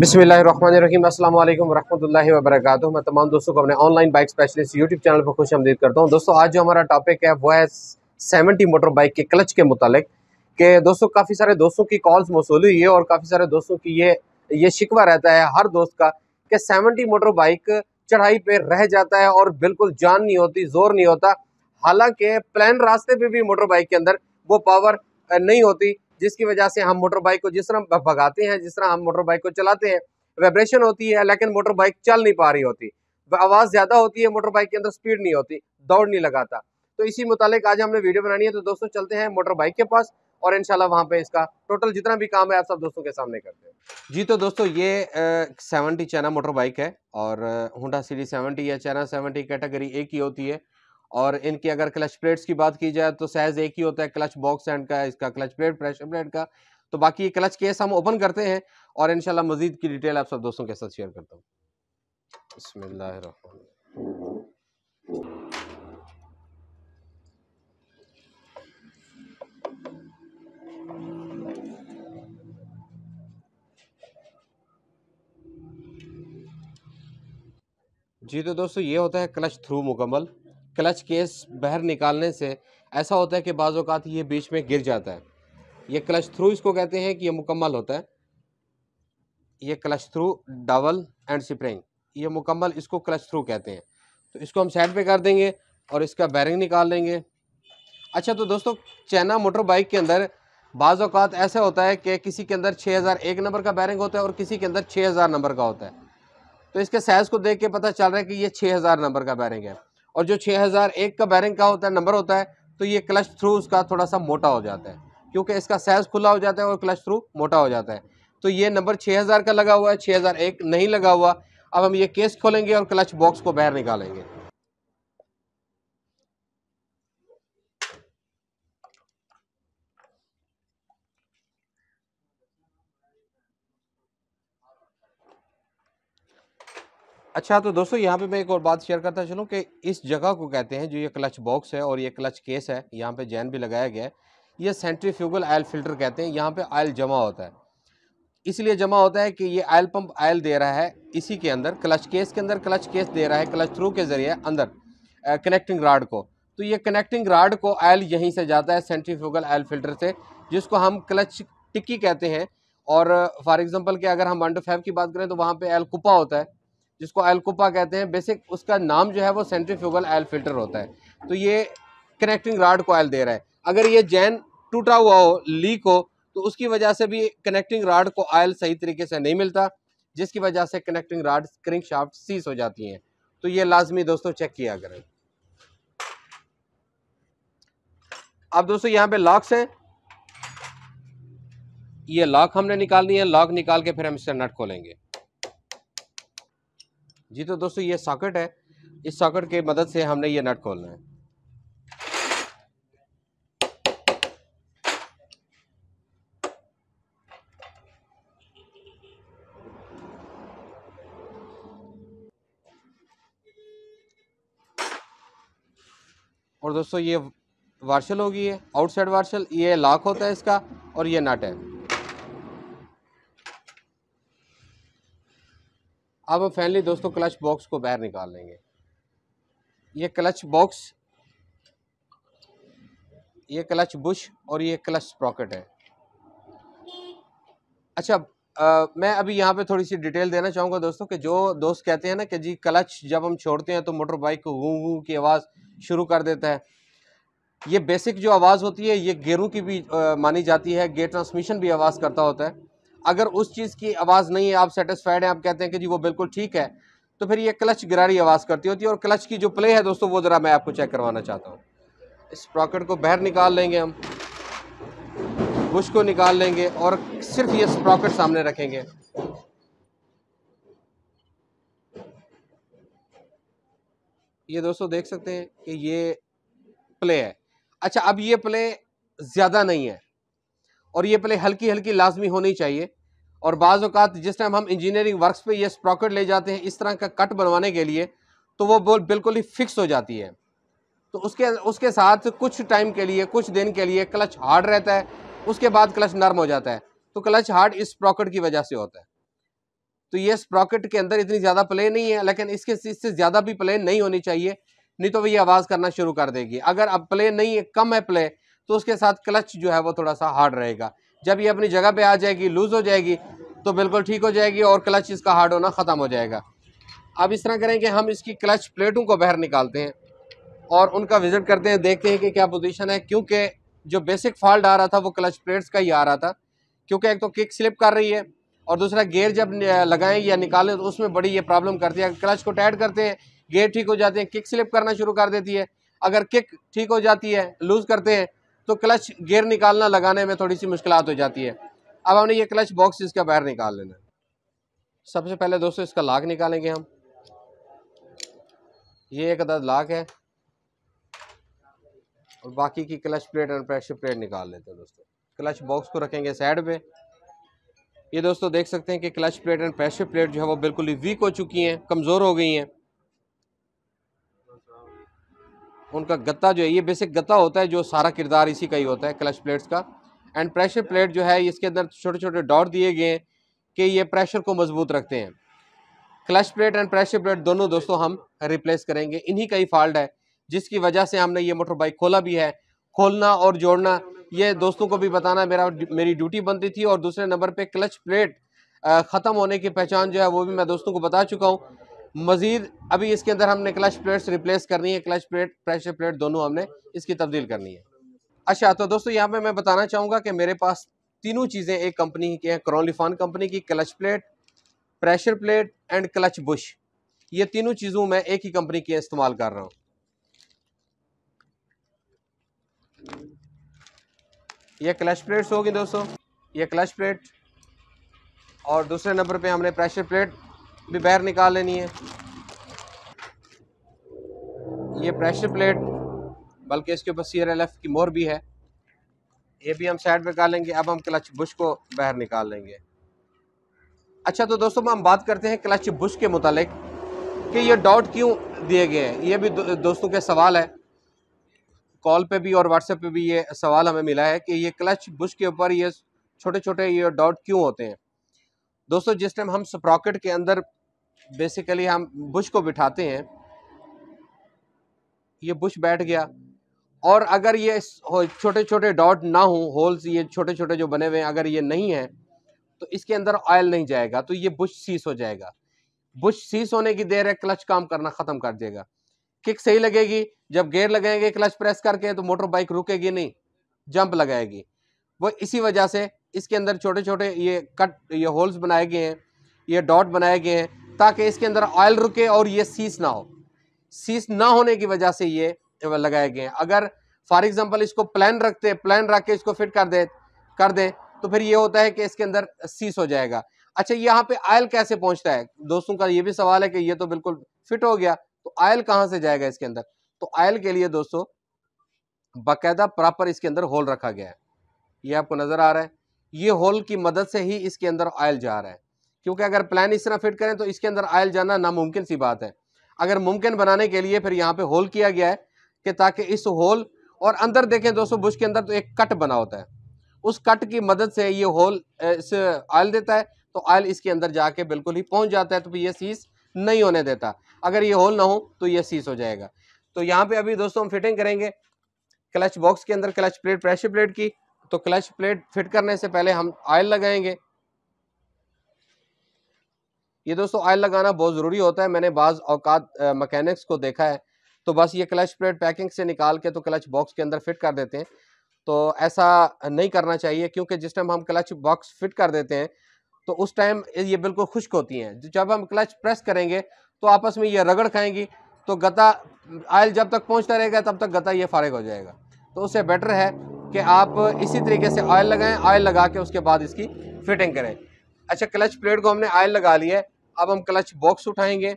बिसमीम अल्लाम वरहमल वबरक मैं तमाम दोस्तों को अपने online bike specialist YouTube channel पर खुश आमदीद करता हूँ दोस्तों आज जो हमारा टॉपिक है वो है सेवेंटी मोटर बाइक के क्लच के मुतालिक के दोस्तों काफ़ी सारे दोस्तों की कॉल्स मौसूल हुई है और काफ़ी सारे दोस्तों की ये ये शिकवा रहता है हर दोस्त का कि सेवेंटी मोटर बाइक चढ़ाई पर रह जाता है और बिल्कुल जान नहीं होती जोर नहीं होता हालांकि प्लान रास्ते पर भी मोटर बाइक के अंदर वो पावर नहीं होती जिसकी वजह से हम मोटर बाइक को जिस तरह भगाते हैं जिस तरह हम मोटर बाइक को चलाते हैं वाइब्रेशन होती है लेकिन मोटर बाइक चल नहीं पा रही होती आवाज़ ज़्यादा होती है मोटर बाइक के अंदर स्पीड नहीं होती दौड़ नहीं लगाता तो इसी मुतालिक आज हमने वीडियो बनानी है तो दोस्तों चलते हैं मोटर बाइक के पास और इनशाला वहाँ पे इसका टोटल जितना भी काम है आप सब दोस्तों के सामने करते हैं जी तो दोस्तों ये सेवनटी चाइना मोटर बाइक है और होंडा सीडी सेवेंटी या चाइना सेवनटी कैटेगरी ए की होती है और इनकी अगर क्लच प्लेट्स की बात की जाए तो साइज एक ही होता है क्लच बॉक्स एंड का इसका क्लच प्लेट प्रेशर प्लेट का तो बाकी ये क्लच केस हम ओपन करते हैं और इनशाला मजीद की डिटेल आप सब दोस्तों के साथ शेयर करता हूँ जी तो दोस्तों ये होता है क्लच थ्रू मुकम्मल क्लच केस बाहर निकालने से ऐसा होता है कि बाज़ात ये बीच में गिर जाता है ये क्लच थ्रू इसको कहते हैं कि ये मुकम्मल होता है ये clutch through double end spring ये मुकम्मल इसको क्लच थ्रू कहते हैं तो इसको हम साइड पे कर देंगे और इसका बैरिंग निकाल लेंगे अच्छा तो दोस्तों चैना मोटर बाइक के अंदर बाज़ात ऐसा होता है कि किसी के अंदर छः हज़ार एक नंबर का बैरिंग होता है और किसी के अंदर छः हज़ार नंबर का होता है तो इसके साइज़ को देख के पता चल रहा है कि ये छः हज़ार नंबर का बैरिंग है और जो 6001 का बैरिंग का होता है नंबर होता है तो ये क्लच थ्रू उसका थोड़ा सा मोटा हो जाता है क्योंकि इसका साइज़ खुला हो जाता है और क्लच थ्रू मोटा हो जाता है तो ये नंबर 6000 का लगा हुआ है 6001 नहीं लगा हुआ अब हम ये केस खोलेंगे और क्लच बॉक्स को बाहर निकालेंगे अच्छा तो दोस्तों यहाँ पे मैं एक और बात शेयर करता चलूँ कि इस जगह को कहते हैं जो ये क्लच बॉक्स है और ये क्लच केस है यहाँ पे जैन भी लगाया गया है ये सेंट्रीफ्यूगल आयल फिल्टर कहते हैं यहाँ पे आयल जमा होता है इसलिए जमा होता है कि ये आयल पंप आयल दे रहा है इसी के अंदर क्लच केस के अंदर क्लच केस दे रहा है क्लच थ्रू के ज़रिए अंदर कनेक्टिंग राड को तो ये कनेक्टिंग राड को आयल यहीं से जाता है सेंट्रीफ्यूगल आयल फिल्टर से जिसको हम क्लच टिक्की कहते हैं और फॉर एग्ज़ाम्पल कि अगर हम अंडर फाइव की बात करें तो वहाँ पर एल कुपा होता है जिसको एल्कोपा कहते हैं बेसिक उसका नाम जो है वो सेंट्रीफ्यूगल आयल फिल्टर होता है तो ये कनेक्टिंग राड को आयल दे रहा है अगर ये जैन टूटा हुआ हो लीक हो तो उसकी वजह से भी कनेक्टिंग राड को आयल सही तरीके से नहीं मिलता जिसकी वजह से connecting rod spring shaft seize हो जाती हैं तो ये लाजमी दोस्तों चेक किया करें अब दोस्तों यहाँ पे लॉक्स हैं ये लॉक हमने निकालनी है लॉक निकाल के फिर हम इसका नट खोलेंगे जी तो दोस्तों ये सॉकेट है इस सॉकेट के मदद से हमने ये नट खोलना है और दोस्तों ये वार्शल होगी है आउटसाइड वार्शल ये लॉक होता है इसका और ये नट है अब हम फाइनली दोस्तों क्लच बॉक्स को बाहर निकाल लेंगे ये क्लच बॉक्स ये क्लच बुश और ये क्लच स्प्रॉकेट है अच्छा आ, मैं अभी यहाँ पे थोड़ी सी डिटेल देना चाहूँगा दोस्तों कि जो दोस्त कहते हैं ना कि जी क्लच जब हम छोड़ते हैं तो मोटर बाइक को गूँ गूँ की आवाज़ शुरू कर देता है ये बेसिक जो आवाज़ होती है ये गेरू की भी आ, मानी जाती है गेयर ट्रांसमिशन भी आवाज़ करता होता है अगर उस चीज़ की आवाज़ नहीं है आप सेटिस्फाइड हैं आप कहते हैं कि जी वो बिल्कुल ठीक है तो फिर ये क्लच गिरारी आवाज़ करती होती है और क्लच की जो प्ले है दोस्तों वो ज़रा मैं आपको चेक करवाना चाहता हूँ इस प्रॉकेट को बाहर निकाल लेंगे हम बुश को निकाल लेंगे और सिर्फ ये स्प्रॉकेट सामने रखेंगे ये दोस्तों देख सकते हैं कि ये प्ले है अच्छा अब ये प्ले ज़्यादा नहीं है और ये पहले हल्की हल्की लाजमी होनी चाहिए और बाज़ अवत जिस टाइम हम इंजीनियरिंग वर्क्स पे ये स्प्रॉकेट ले जाते हैं इस तरह का कट बनवाने के लिए तो वो बोल बिल्कुल ही फिक्स हो जाती है तो उसके उसके साथ कुछ टाइम के लिए कुछ दिन के लिए क्लच हार्ड रहता है उसके बाद क्लच नर्म हो जाता है तो क्लच हार्ड इस प्रॉकेट की वजह से होता है तो ये स्प्रॉकेट के अंदर इतनी ज़्यादा प्ले नहीं है लेकिन इसके इससे ज़्यादा भी प्ले नहीं होनी चाहिए नहीं तो वह आवाज़ करना शुरू कर देगी अगर अब प्ले नहीं है कम है प्ले तो उसके साथ क्लच जो है वो थोड़ा सा हार्ड रहेगा जब ये अपनी जगह पे आ जाएगी लूज़ हो जाएगी तो बिल्कुल ठीक हो जाएगी और क्लच इसका हार्ड होना ख़त्म हो जाएगा अब इस तरह करें कि हम इसकी क्लच प्लेटों को बाहर निकालते हैं और उनका विज़िट करते हैं देखते हैं कि क्या पोजिशन है क्योंकि जो बेसिक फॉल्ट आ रहा था वो क्लच प्लेट्स का ही आ रहा था क्योंकि एक तो किक स्लिप कर रही है और दूसरा गेयर जब लगाएं या निकालें तो उसमें बड़ी ये प्रॉब्लम करती है क्लच को टाइट करते हैं गेयर ठीक हो जाते हैं किक स्लिप करना शुरू कर देती है अगर किक ठीक हो जाती है लूज़ करते हैं तो क्लच गियर निकालना लगाने में थोड़ी सी मुश्किल हो जाती है अब हमने ये क्लच बॉक्स इसका बाहर निकाल लेना है सबसे पहले दोस्तों इसका लाख निकालेंगे हम ये एक अदद लाख है और बाकी की क्लच प्लेट और प्रेशर प्लेट निकाल लेते हैं दोस्तों क्लच बॉक्स को रखेंगे साइड पे ये दोस्तों देख सकते हैं कि clutch plate and pressure plate जो है वो बिल्कुल ही वीक हो चुकी हैं कमज़ोर हो गई हैं उनका गत्ता जो है ये बेसिक गत्ता होता है जो सारा किरदार इसी का ही होता है क्लच प्लेट्स का एंड प्रेशर प्लेट जो है इसके अंदर छोटे छोटे डॉट दिए गए हैं कि ये प्रेशर को मजबूत रखते हैं clutch plate and pressure plate दोनों दोस्तों हम रिप्लेस करेंगे इन्हीं का ही फॉल्ट है जिसकी वजह से हमने ये मोटर बाइक खोला भी है खोलना और जोड़ना ये दोस्तों को भी बताना मेरा मेरी ड्यूटी बनती थी और दूसरे नंबर पर क्लच प्लेट ख़त्म होने की पहचान जो है वो भी मैं दोस्तों को बता चुका हूँ मज़ीद अभी इसके अंदर हमने क्लच प्लेट्स रिप्लेस करनी है क्लच प्लेट प्रेशर प्लेट दोनों हमने इसकी तब्दील करनी है अच्छा तो दोस्तों यहाँ पे मैं बताना चाहूँगा कि मेरे पास तीनों चीज़ें एक कंपनी की हैं क्रोलिफान कंपनी की clutch plate pressure plate and clutch bush ये तीनों चीज़ों मैं एक ही कंपनी की इस्तेमाल कर रहा हूँ ये क्लच प्लेट्स होगी दोस्तों ये क्लच प्लेट और दूसरे नंबर पे हमने प्रेशर प्लेट भी बाहर निकाल लेनी है ये प्रेशर प्लेट बल्कि इसके ऊपर सी की मोर भी है ये भी हम साइड पर निकालेंगे अब हम क्लच बुश को बाहर निकाल लेंगे अच्छा तो दोस्तों हम बात करते हैं क्लच बुश के मुतालिक कि ये डाउट क्यों दिए गए हैं ये भी दो, दोस्तों के सवाल है कॉल पे भी और व्हाट्सएप पे भी ये सवाल हमें मिला है कि ये क्लच बुश के ऊपर ये छोटे छोटे ये डॉट क्यों होते हैं दोस्तों जिस टाइम हम स्प्रॉकेट के अंदर बेसिकली हम बुश को बिठाते हैं ये बुश बैठ गया और अगर ये छोटे छोटे डॉट ना हो होल्स ये छोटे छोटे जो बने हुए हैं अगर ये नहीं है तो इसके अंदर ऑयल नहीं जाएगा तो ये बुश सीस हो जाएगा बुश सीस होने की देर है क्लच काम करना ख़त्म कर देगा किक सही लगेगी जब गेयर लगाएंगे क्लच प्रेस करके तो मोटर बाइक रुकेगी नहीं जंप लगाएगी वो इसी वजह से इसके अंदर छोटे छोटे ये कट ये होल्स बनाए गए हैं ये डॉट बनाए गए हैं ताकि इसके अंदर ऑयल रुके और ये सीस ना हो सीस ना होने की वजह से ये लगाए गए हैं अगर फॉर एग्जाम्पल इसको प्लान रखते प्लान रख के इसको फिट कर दे कर दे तो फिर ये होता है कि इसके अंदर सीस हो जाएगा अच्छा यहाँ पे आयल कैसे पहुँचता है दोस्तों का ये भी सवाल है कि ये तो बिल्कुल फिट हो गया तो आयल कहाँ से जाएगा इसके अंदर तो आयल के लिए दोस्तों बाकायदा प्रॉपर इसके अंदर होल रखा गया है ये आपको नज़र आ रहा है ये होल की मदद से ही इसके अंदर ऑयल जा रहा है क्योंकि अगर प्लान इस तरह फिट करें तो इसके अंदर आयल जाना नामुमकिन सी बात है अगर मुमकिन बनाने के लिए फिर यहाँ पे होल किया गया है कि ताकि इस होल और अंदर देखें दोस्तों बुश के अंदर तो एक कट बना होता है उस कट की मदद से ये होल इस आयल देता है तो आयल इसके अंदर जाके बिल्कुल ही पहुँच जाता है तो ये सीस नहीं होने देता अगर ये होल ना हो तो ये सीस हो जाएगा तो यहाँ पे अभी दोस्तों हम फिटिंग करेंगे क्लच बॉक्स के अंदर क्लच प्लेट प्रेशर प्लेट की तो क्लच प्लेट फिट करने से पहले हम आयल लगाएंगे ये दोस्तों ऑयल लगाना बहुत ज़रूरी होता है मैंने बाज़ अवकात मकैनिक्स को देखा है तो बस ये क्लच प्लेट पैकिंग से निकाल के तो क्लच बॉक्स के अंदर फिट कर देते हैं तो ऐसा नहीं करना चाहिए क्योंकि जिस टाइम हम क्लच बॉक्स फिट कर देते हैं तो उस टाइम ये बिल्कुल खुश्क होती हैं जब हम क्लच प्रेस करेंगे तो आपस में ये रगड़ खाएंगी तो गता आयल जब तक पहुंचता रहेगा तब तक गता ये फारग हो जाएगा तो उससे बेटर है कि आप इसी तरीके से ऑयल लगाएं ऑयल लगा के उसके बाद इसकी फिटिंग करें अच्छा क्लच प्लेट को हमने ऑयल लगा लिया है अब हम क्लच बॉक्स उठाएंगे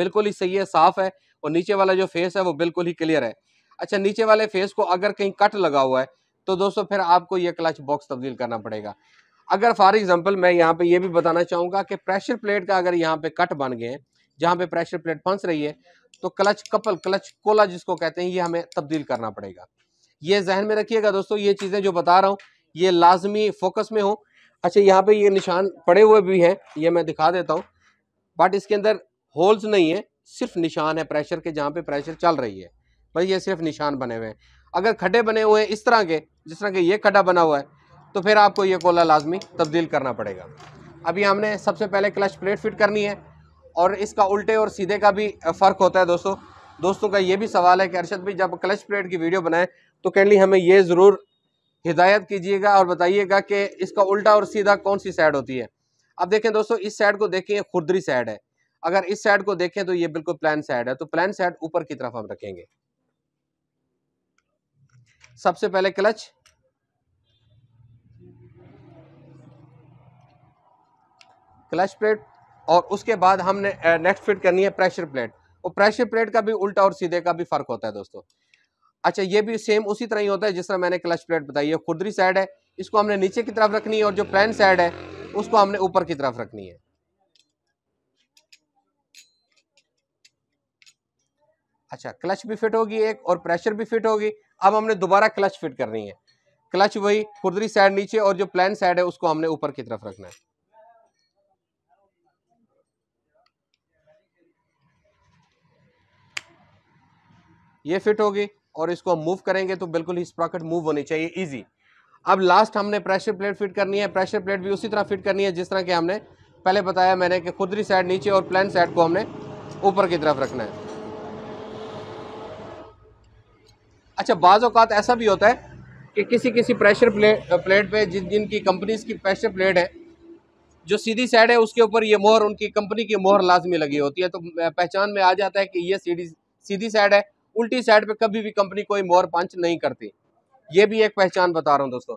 बिल्कुल ही सही है साफ है और नीचे वाला जो फेस है वो बिल्कुल ही क्लियर है अच्छा नीचे वाले फेस को अगर कहीं कट लगा हुआ है तो दोस्तों फिर आपको ये क्लच बॉक्स तब्दील करना पड़ेगा अगर फॉर एग्जाम्पल मैं यहाँ पे ये भी बताना चाहूँगा कि प्रेशर प्लेट का अगर यहाँ पे कट बन गए हैं जहाँ पे प्रेशर प्लेट फंस रही है तो क्लच कपल क्लच कोला जिसको कहते हैं ये हमें तब्दील करना पड़ेगा ये जहन में रखिएगा दोस्तों ये चीज़ें जो बता रहा हूँ ये लाजमी फोकस में हो अच्छा यहाँ पे ये निशान पड़े हुए भी हैं ये मैं दिखा देता हूँ बट इसके अंदर होल्स नहीं है सिर्फ निशान है प्रेशर के जहाँ पे प्रेशर चल रही है बस ये सिर्फ निशान बने हुए हैं अगर खड्डे बने हुए हैं इस तरह के जिस तरह के ये खड्डा बना हुआ है तो फिर आपको ये कोला लाजमी तब्दील करना पड़ेगा अभी हमने सबसे पहले क्लच प्लेट फिट करनी है और इसका उल्टे और सीधे का भी फ़र्क होता है दोस्तों दोस्तों का ये भी सवाल है कि अरशद भाई जब क्लच प्लेट की वीडियो बनाएं तो कैंडली हमें ये ज़रूर हिदायत कीजिएगा और बताइएगा कि इसका उल्टा और सीधा कौन सी साइड होती है अब देखें दोस्तों इस साइड को देखें खुदरी साइड है अगर इस साइड को देखें तो ये बिल्कुल प्लान साइड है तो प्लान साइड ऊपर की तरफ हम रखेंगे सबसे पहले क्लच क्लच प्लेट और उसके बाद हमने नेक्स्ट फिट करनी है प्रेशर प्लेट और प्रेशर प्लेट का भी उल्टा और सीधे का भी फर्क होता है दोस्तों अच्छा ये भी सेम उसी तरह ही होता है जिस तरह मैंने क्लच प्लेट बताई है खुदरी साइड है इसको हमने नीचे की तरफ रखनी है और जो प्लान साइड है उसको हमने ऊपर की तरफ रखनी है अच्छा क्लच भी फिट होगी एक और प्रेशर भी फिट होगी अब हमने दोबारा क्लच फिट करनी है क्लच वही खुदरी साइड नीचे और जो प्लान साइड है उसको हमने ऊपर की तरफ रखना है ये फिट होगी और इसको हम मूव करेंगे तो बिल्कुल ही स्प्रॉकेट मूव होनी चाहिए ईजी अब लास्ट हमने प्रेशर प्लेट फिट करनी है प्रेशर प्लेट भी उसी तरह फिट करनी है जिस तरह के हमने पहले बताया मैंने कि खुदरी साइड नीचे और प्लान साइड को हमने ऊपर की तरफ रखना है अच्छा बाज़ अवत ऐसा भी होता है कि किसी किसी प्रेशर प्लेट प्लेट पे जिन जिनकी कंपनीज की प्रेशर प्लेट है जो सीधी साइड है उसके ऊपर ये मोहर उनकी कंपनी की मोहर लाजमी लगी होती है तो पहचान में आ जाता है कि ये सीधी सीधी साइड है उल्टी साइड पे कभी भी कंपनी कोई मोर पंच नहीं करती ये भी एक पहचान बता रहा हूँ दोस्तों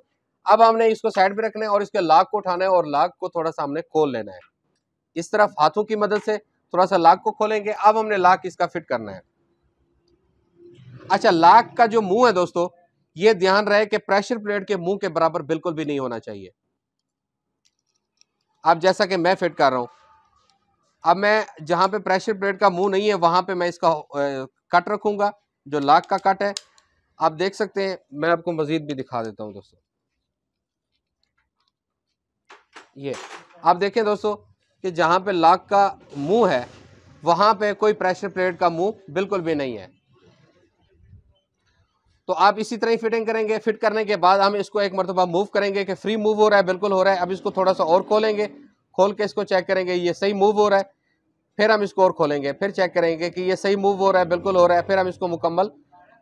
अब हमने इसको साइड पे रखना है और इसके लाग को उठाना है और लाग को थोड़ा सा हमने खोल लेना है इस तरफ हाथों की मदद से थोड़ा सा लाग को खोलेंगे अब हमने लाख इसका फिट करना है अच्छा लाख का जो मुंह है दोस्तों ये ध्यान रहे कि प्रेशर प्लेट के मुंह के बराबर बिल्कुल भी नहीं होना चाहिए अब जैसा कि मैं फिट कर रहा हूं अब मैं जहां पे प्रेशर प्लेट का मुंह नहीं है वहां पे मैं इसका कट रखूँगा जो लाख का कट है आप देख सकते हैं मैं आपको मज़ीद भी दिखा देता हूँ दोस्तों ये आप देखें दोस्तों कि जहाँ पे लाख का मुंह है वहाँ पे कोई प्रेशर प्लेट का मुंह बिल्कुल भी नहीं है तो आप इसी तरह ही फिटिंग करेंगे फिट करने के बाद हम इसको एक मरतबा मूव करेंगे कि फ्री मूव हो रहा है बिल्कुल हो रहा है अब इसको थोड़ा सा और खोलेंगे खोल के इसको चेक करेंगे ये सही मूव हो रहा है फिर हम इसको और खोलेंगे फिर चेक करेंगे कि ये सही मूव हो रहा है बिल्कुल हो रहा है फिर हम इसको मुकम्मल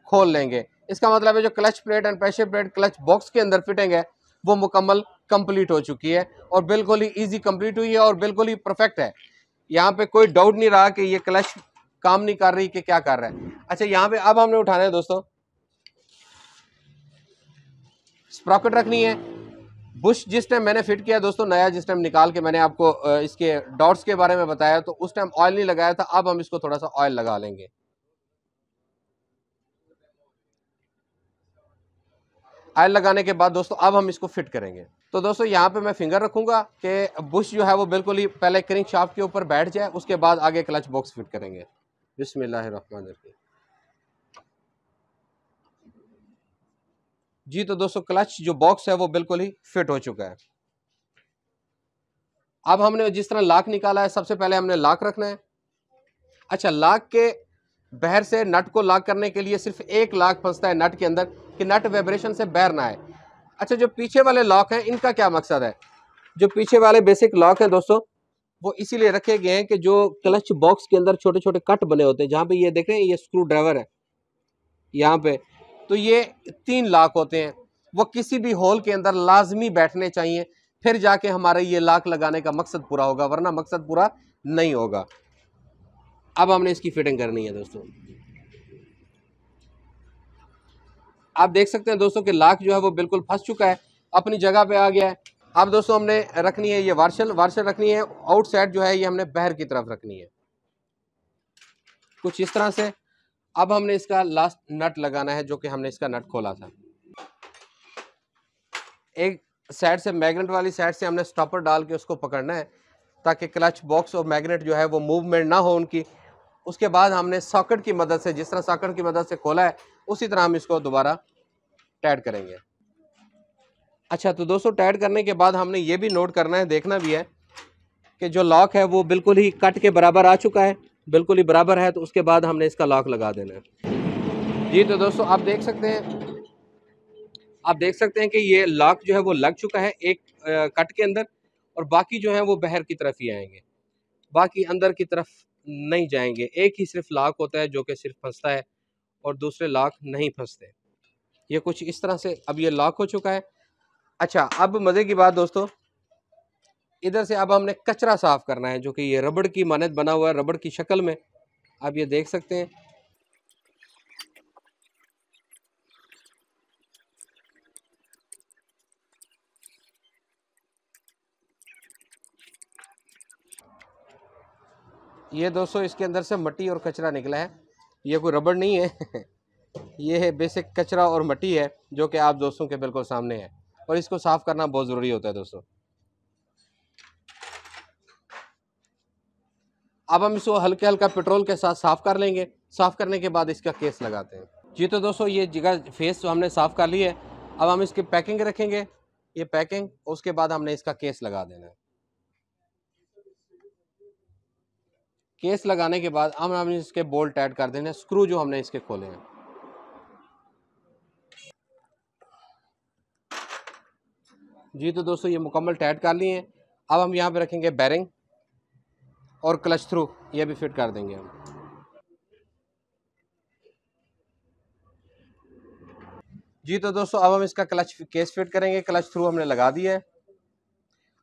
खोल लेंगे इसका मतलब है जो clutch plate and pressure plate clutch box के अंदर फिटिंग है वो मुकम्मल कंप्लीट हो चुकी है और बिल्कुल ही इजी कंप्लीट हुई है और बिल्कुल ही परफेक्ट है यहाँ पे कोई डाउट नहीं रहा कि ये क्लच काम नहीं कर रही कि क्या कर रहा है अच्छा यहाँ पे अब हमने उठाना है दोस्तों स्प्रॉकेट रखनी है बुश जिस टाइम मैंने फिट किया दोस्तों नया जिस टाइम निकाल के मैंने आपको इसके डॉट्स के बारे में बताया तो उस टाइम ऑयल नहीं लगाया था अब हम इसको थोड़ा सा ऑयल लगा लेंगे ऑयल लगाने के बाद दोस्तों अब हम इसको फिट करेंगे तो दोस्तों यहाँ पे मैं फिंगर रखूंगा कि बुश जो है वो बिल्कुल ही पहले क्रिंग शाफ्ट के ऊपर बैठ जाए उसके बाद आगे क्लच बॉक्स फिट करेंगे रहीम जी तो दोस्तों क्लच जो बॉक्स है वो बिल्कुल ही फिट हो चुका है अब हमने जिस तरह लाख निकाला है सबसे पहले हमने लाख रखना है अच्छा लाख के बहर से नट को लाख करने के लिए सिर्फ एक लाख फंसता है नट के अंदर कि नट वाइब्रेशन से बहर ना आए अच्छा जो पीछे वाले लॉक हैं इनका क्या मकसद है जो पीछे वाले बेसिक लॉक हैं दोस्तों वो इसीलिए रखे गए हैं कि जो क्लच बॉक्स के अंदर छोटे छोटे कट बने होते हैं जहाँ पे ये देख रहे हैं ये स्क्रू ड्राइवर है यहाँ पे तो ये तीन लाख होते हैं वो किसी भी हॉल के अंदर लाजमी बैठने चाहिए फिर जाके हमारा ये लाख लगाने का मकसद पूरा होगा वरना मकसद पूरा नहीं होगा अब हमने इसकी फिटिंग करनी है दोस्तों आप देख सकते हैं दोस्तों कि लाख जो है वो बिल्कुल फंस चुका है अपनी जगह पे आ गया है अब दोस्तों हमने रखनी है ये वार्शल वार्शल रखनी है आउटसाइड जो है ये हमने बहर की तरफ रखनी है कुछ इस तरह से अब हमने इसका लास्ट नट लगाना है जो कि हमने इसका नट खोला था एक साइड से मैग्नेट वाली साइड से हमने स्टॉपर डाल के उसको पकड़ना है ताकि क्लच बॉक्स और मैग्नेट जो है वो मूवमेंट ना हो उनकी उसके बाद हमने सॉकेट की मदद से जिस तरह सॉकेट की मदद से खोला है उसी तरह हम इसको दोबारा टाइट करेंगे अच्छा तो दोस्तों टाइट करने के बाद हमने ये भी नोट करना है देखना भी है कि जो लॉक है वो बिल्कुल ही कट के बराबर आ चुका है बिल्कुल ही बराबर है तो उसके बाद हमने इसका लॉक लगा देना है जी तो दोस्तों आप देख सकते हैं आप देख सकते हैं कि ये लॉक जो है वो लग चुका है एक कट के अंदर और बाकी जो है वो बहर की तरफ ही आएंगे बाकी अंदर की तरफ नहीं जाएंगे एक ही सिर्फ लॉक होता है जो कि सिर्फ फंसता है और दूसरे लॉक नहीं फंसते ये कुछ इस तरह से अब ये लॉक हो चुका है अच्छा अब मज़े की बात दोस्तों इधर से अब हमने कचरा साफ़ करना है जो कि ये रबड़ की मानद बना हुआ है रबड़ की शक्ल में आप ये देख सकते हैं ये दोस्तों इसके अंदर से मट्टी और कचरा निकला है ये कोई रबड़ नहीं है ये है बेसिक कचरा और मट्टी है जो कि आप दोस्तों के बिल्कुल सामने है और इसको साफ़ करना बहुत ज़रूरी होता है दोस्तों अब हम इसको हल्के हल्का पेट्रोल के साथ साफ़ कर लेंगे साफ़ करने के बाद इसका केस लगाते हैं जी तो दोस्तों ये जगह फेस तो हमने साफ़ कर ली है अब हम इसकी पैकिंग रखेंगे ये पैकिंग उसके बाद हमने इसका केस लगा देना है केस लगाने के बाद हम हमने इसके बोल्ट ऐड कर देने स्क्रू जो हमने इसके खोले हैं जी तो दोस्तों ये मुकम्मल टाइट कर लिए हैं अब हम यहाँ पे रखेंगे बैरिंग और क्लच थ्रू ये भी फिट कर देंगे हम जी तो दोस्तों अब हम इसका क्लच केस फिट करेंगे क्लच थ्रू हमने लगा दिया है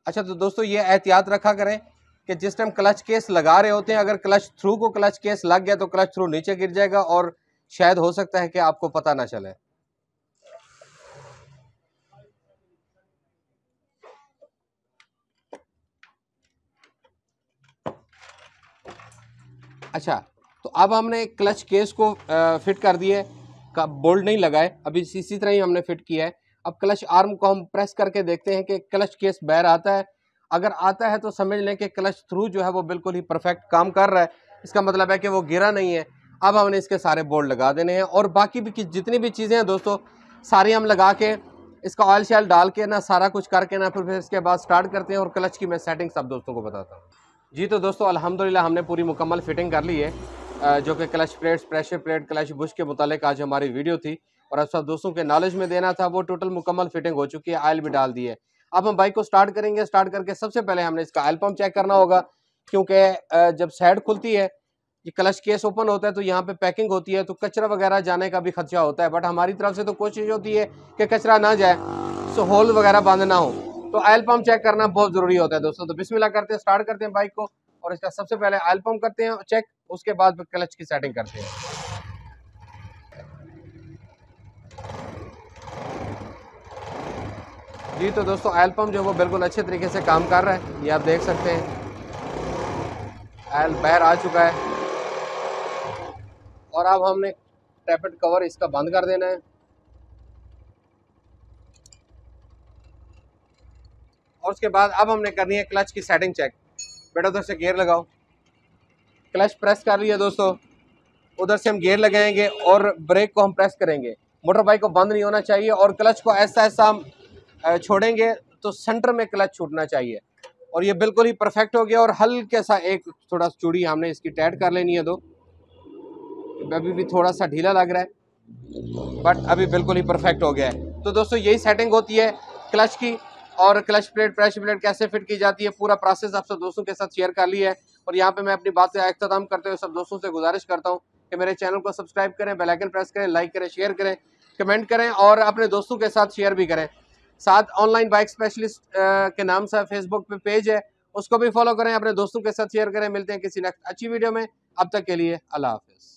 अच्छा तो दोस्तों ये एहतियात रखा करें कि जिस टाइम क्लच केस लगा रहे होते हैं अगर क्लच थ्रू को क्लच केस लग गया तो क्लच थ्रू नीचे गिर जाएगा और शायद हो सकता है कि आपको पता ना चले अच्छा तो अब हमने क्लच केस को फिट कर दिए बोल्ट नहीं लगाए अभी इसी तरह ही हमने फिट किया है अब क्लच आर्म को हम प्रेस करके देखते हैं कि क्लच केस बैर आता है अगर आता है तो समझ लें कि क्लच थ्रू जो है वो बिल्कुल ही परफेक्ट काम कर रहा है इसका मतलब है कि वो गिरा नहीं है अब हमने इसके सारे बोल्ट लगा देने हैं और बाकी भी जितनी भी चीज़ें हैं दोस्तों सारी हम लगा के इसका ऑयल शैल डाल के ना सारा कुछ करके ना फिर फिर इसके बाद स्टार्ट करते हैं और क्लच की मैं सेटिंग्स सब दोस्तों को बताता हूँ जी तो दोस्तों अलहमदिल्ला हमने पूरी मुकम्मल फिटिंग कर ली है जो कि clutch plates pressure plate clutch bush के मुतालिक आज हमारी वीडियो थी और अब सब दोस्तों के नॉलेज में देना था वो टोटल मुकम्मल फिटिंग हो चुकी है आयल भी डाल दी है अब हम बाइक को स्टार्ट करेंगे स्टार्ट करके सबसे पहले हमने इसका आयल पम्प चेक करना होगा क्योंकि जब साइड खुलती है ये क्लच केस ओपन होता है तो यहाँ पे पैकिंग होती है तो कचरा वगैरह जाने का भी खदशा होता है बट हमारी तरफ से तो कोशिश होती है कि कचरा ना जाए सो होल वगैरह बंद ना हो तो आयल पम्प चेक करना बहुत ज़रूरी होता है दोस्तों तो बिस्मिल्लाह करते हैं स्टार्ट करते हैं बाइक को और इसका सबसे पहले आयल पम्प करते हैं चेक उसके बाद क्लच की सेटिंग करते हैं जी तो दोस्तों आयल पम्प जो वो बिल्कुल अच्छे तरीके से काम कर रहा है ये आप देख सकते हैं आयल बाहर आ चुका है और अब हमने टैपेट कवर इसका बंद कर देना है और उसके बाद अब हमने करनी है क्लच की सेटिंग चेक बेटा उधर से गेयर लगाओ क्लच प्रेस कर लिया दोस्तों उधर से हम गेयर लगाएंगे और ब्रेक को हम प्रेस करेंगे मोटर बाइक को बंद नहीं होना चाहिए और क्लच को ऐसा ऐसा हम छोड़ेंगे तो सेंटर में क्लच छूटना चाहिए और ये बिल्कुल ही परफेक्ट हो गया और हल्के सा एक थोड़ा सा चूड़ी हमने इसकी टैड कर लेनी है दो अभी भी थोड़ा सा ढीला लग रहा है बट अभी बिल्कुल ही परफेक्ट हो गया है तो दोस्तों यही सेटिंग होती है क्लच की और क्लच प्लेट प्रेशर प्लेट कैसे फिट की जाती है पूरा प्रोसेस आप सब दोस्तों के साथ शेयर कर लिया है और यहाँ पे मैं अपनी बात से अख्ताम करते हुए सब दोस्तों से गुजारिश करता हूँ कि मेरे चैनल को सब्सक्राइब करें बेलाइकन प्रेस करें लाइक करें शेयर करें कमेंट करें और अपने दोस्तों के साथ शेयर भी करें साथ ऑनलाइन बाइक स्पेशलिस्ट के नाम से फेसबुक पे पेज है उसको भी फॉलो करें अपने दोस्तों के साथ शेयर करें मिलते हैं किसी नेक्स्ट अच्छी वीडियो में अब तक के लिए अल्लाह हाफिज़